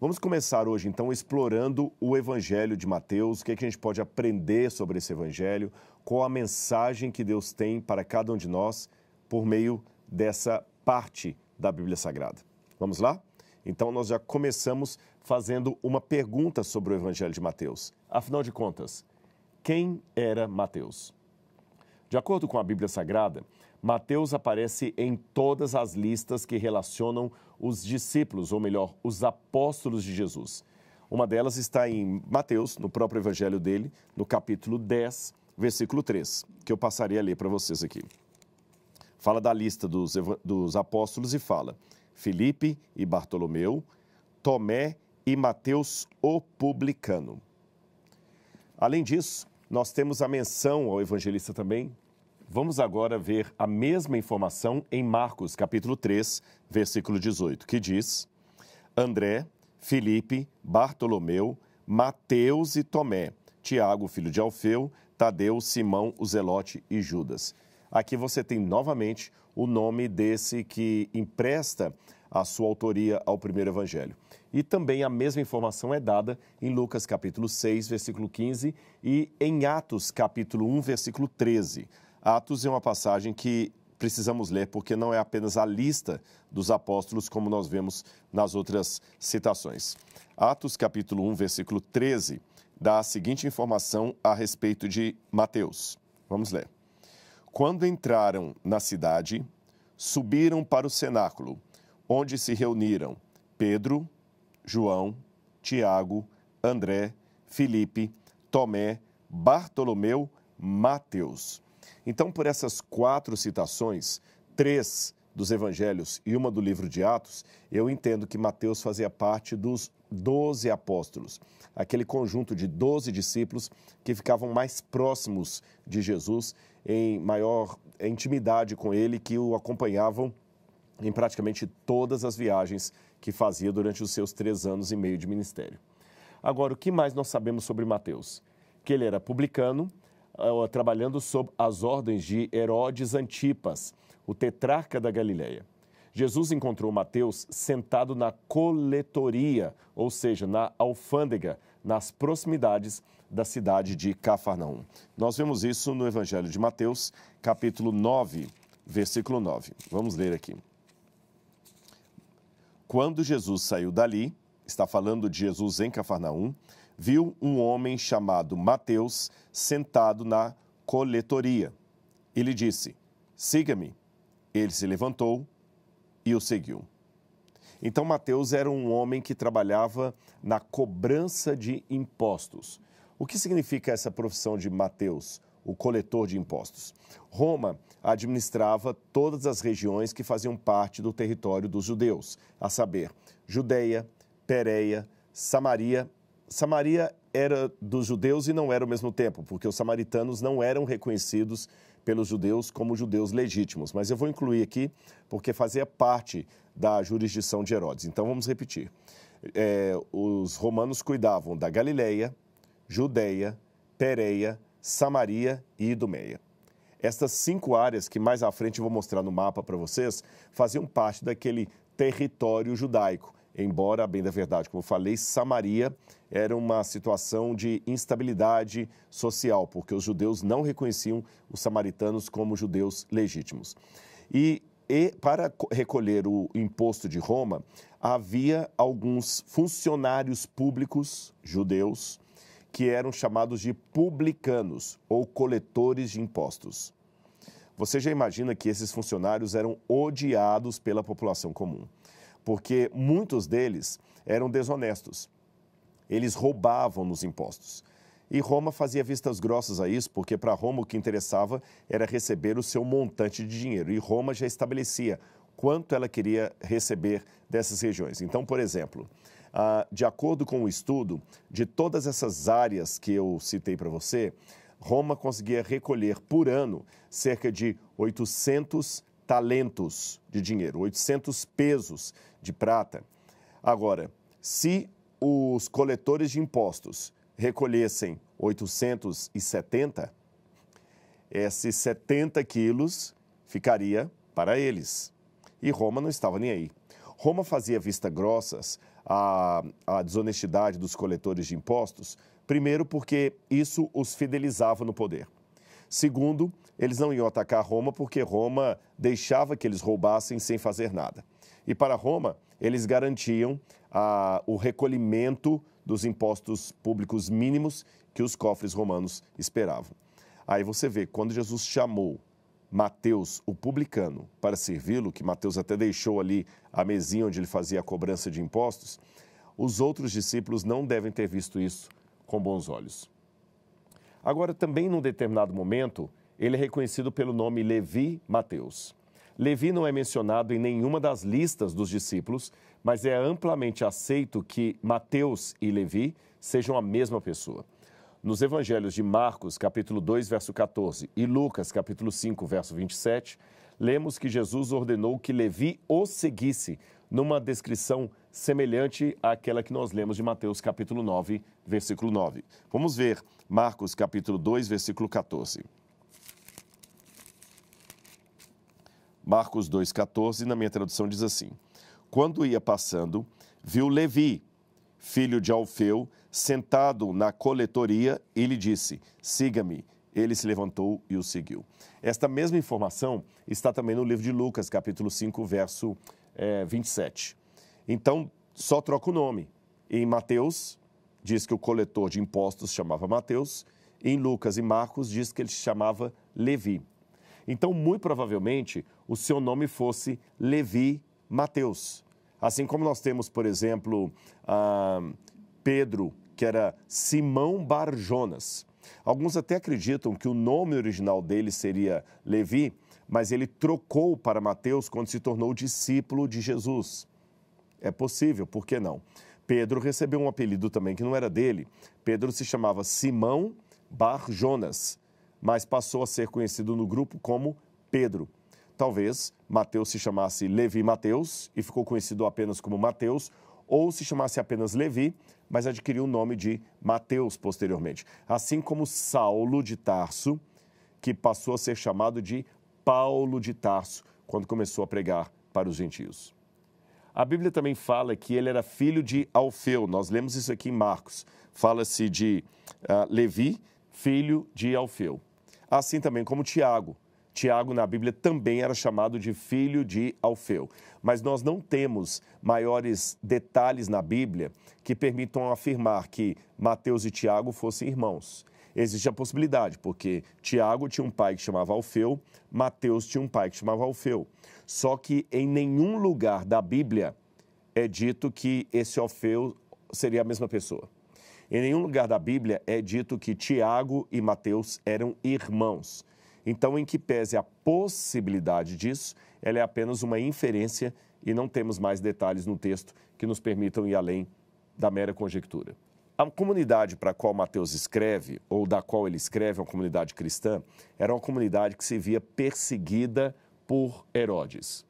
Vamos começar hoje, então, explorando o Evangelho de Mateus, o que, é que a gente pode aprender sobre esse Evangelho, qual a mensagem que Deus tem para cada um de nós por meio dessa parte da Bíblia Sagrada. Vamos lá? Então, nós já começamos fazendo uma pergunta sobre o Evangelho de Mateus. Afinal de contas, quem era Mateus? De acordo com a Bíblia Sagrada, Mateus aparece em todas as listas que relacionam os discípulos, ou melhor, os apóstolos de Jesus. Uma delas está em Mateus, no próprio evangelho dele, no capítulo 10, versículo 3, que eu passaria a ler para vocês aqui. Fala da lista dos, dos apóstolos e fala: Filipe e Bartolomeu, Tomé e Mateus, o publicano. Além disso, nós temos a menção ao evangelista também Vamos agora ver a mesma informação em Marcos, capítulo 3, versículo 18, que diz: André, Felipe, Bartolomeu, Mateus e Tomé, Tiago, filho de Alfeu, Tadeu, Simão, o Zelote e Judas. Aqui você tem novamente o nome desse que empresta a sua autoria ao primeiro evangelho. E também a mesma informação é dada em Lucas capítulo 6, versículo 15 e em Atos capítulo 1, versículo 13. Atos é uma passagem que precisamos ler, porque não é apenas a lista dos apóstolos, como nós vemos nas outras citações. Atos, capítulo 1, versículo 13, dá a seguinte informação a respeito de Mateus. Vamos ler. Quando entraram na cidade, subiram para o cenáculo, onde se reuniram Pedro, João, Tiago, André, Filipe, Tomé, Bartolomeu, Mateus então, por essas quatro citações, três dos evangelhos e uma do livro de Atos, eu entendo que Mateus fazia parte dos doze apóstolos, aquele conjunto de doze discípulos que ficavam mais próximos de Jesus, em maior intimidade com ele, que o acompanhavam em praticamente todas as viagens que fazia durante os seus três anos e meio de ministério. Agora, o que mais nós sabemos sobre Mateus? Que ele era publicano, trabalhando sob as ordens de Herodes Antipas, o tetrarca da Galileia. Jesus encontrou Mateus sentado na coletoria, ou seja, na alfândega, nas proximidades da cidade de Cafarnaum. Nós vemos isso no Evangelho de Mateus, capítulo 9, versículo 9. Vamos ler aqui. Quando Jesus saiu dali, está falando de Jesus em Cafarnaum, viu um homem chamado Mateus sentado na coletoria. Ele disse: Siga-me. Ele se levantou e o seguiu. Então, Mateus era um homem que trabalhava na cobrança de impostos. O que significa essa profissão de Mateus, o coletor de impostos? Roma administrava todas as regiões que faziam parte do território dos judeus, a saber, Judeia, Pérea, Samaria Samaria era dos judeus e não era ao mesmo tempo, porque os samaritanos não eram reconhecidos pelos judeus como judeus legítimos. Mas eu vou incluir aqui porque fazia parte da jurisdição de Herodes. Então vamos repetir. É, os romanos cuidavam da Galileia, Judeia, Pereia, Samaria e Idumeia. Estas cinco áreas, que mais à frente eu vou mostrar no mapa para vocês, faziam parte daquele território judaico embora, bem da verdade, como eu falei, Samaria era uma situação de instabilidade social, porque os judeus não reconheciam os samaritanos como judeus legítimos. E, e para recolher o imposto de Roma, havia alguns funcionários públicos judeus que eram chamados de publicanos ou coletores de impostos. Você já imagina que esses funcionários eram odiados pela população comum porque muitos deles eram desonestos. Eles roubavam nos impostos. E Roma fazia vistas grossas a isso, porque para Roma o que interessava era receber o seu montante de dinheiro. E Roma já estabelecia quanto ela queria receber dessas regiões. Então, por exemplo, ah, de acordo com o estudo, de todas essas áreas que eu citei para você, Roma conseguia recolher por ano cerca de 800 talentos de dinheiro, 800 pesos de prata. Agora, se os coletores de impostos recolhessem 870, esses 70 quilos ficaria para eles. E Roma não estava nem aí. Roma fazia vista grossas à, à desonestidade dos coletores de impostos, primeiro porque isso os fidelizava no poder. Segundo, eles não iam atacar Roma porque Roma deixava que eles roubassem sem fazer nada. E para Roma, eles garantiam ah, o recolhimento dos impostos públicos mínimos que os cofres romanos esperavam. Aí você vê, quando Jesus chamou Mateus, o publicano, para servi-lo, que Mateus até deixou ali a mesinha onde ele fazia a cobrança de impostos, os outros discípulos não devem ter visto isso com bons olhos. Agora, também num determinado momento, ele é reconhecido pelo nome Levi Mateus. Levi não é mencionado em nenhuma das listas dos discípulos, mas é amplamente aceito que Mateus e Levi sejam a mesma pessoa. Nos evangelhos de Marcos, capítulo 2, verso 14, e Lucas, capítulo 5, verso 27, lemos que Jesus ordenou que Levi o seguisse numa descrição semelhante àquela que nós lemos de Mateus capítulo 9, versículo 9. Vamos ver Marcos capítulo 2, versículo 14. Marcos 14, na minha tradução diz assim: Quando ia passando, viu Levi, filho de Alfeu, sentado na coletoria e lhe disse: Siga-me. Ele se levantou e o seguiu. Esta mesma informação está também no livro de Lucas, capítulo 5, verso é, eh, 27. Então, só troca o nome. Em Mateus, diz que o coletor de impostos chamava Mateus, em Lucas e Marcos, diz que ele se chamava Levi. Então, muito provavelmente, o seu nome fosse Levi Mateus. Assim como nós temos, por exemplo, Pedro, que era Simão Barjonas. Alguns até acreditam que o nome original dele seria Levi, mas ele trocou para Mateus quando se tornou discípulo de Jesus. É possível, por que não? Pedro recebeu um apelido também que não era dele. Pedro se chamava Simão Bar Jonas, mas passou a ser conhecido no grupo como Pedro. Talvez Mateus se chamasse Levi Mateus e ficou conhecido apenas como Mateus, ou se chamasse apenas Levi, mas adquiriu o nome de Mateus posteriormente. Assim como Saulo de Tarso, que passou a ser chamado de Paulo de Tarso quando começou a pregar para os gentios. A Bíblia também fala que ele era filho de Alfeu, nós lemos isso aqui em Marcos. Fala-se de uh, Levi, filho de Alfeu. Assim também como Tiago. Tiago, na Bíblia, também era chamado de filho de Alfeu. Mas nós não temos maiores detalhes na Bíblia que permitam afirmar que Mateus e Tiago fossem irmãos existe a possibilidade, porque Tiago tinha um pai que chamava Alfeu, Mateus tinha um pai que chamava Alfeu. Só que em nenhum lugar da Bíblia é dito que esse Alfeu seria a mesma pessoa. Em nenhum lugar da Bíblia é dito que Tiago e Mateus eram irmãos. Então, em que pese a possibilidade disso, ela é apenas uma inferência e não temos mais detalhes no texto que nos permitam ir além da mera conjectura. A comunidade para a qual Mateus escreve, ou da qual ele escreve, é uma comunidade cristã, era uma comunidade que se via perseguida por Herodes.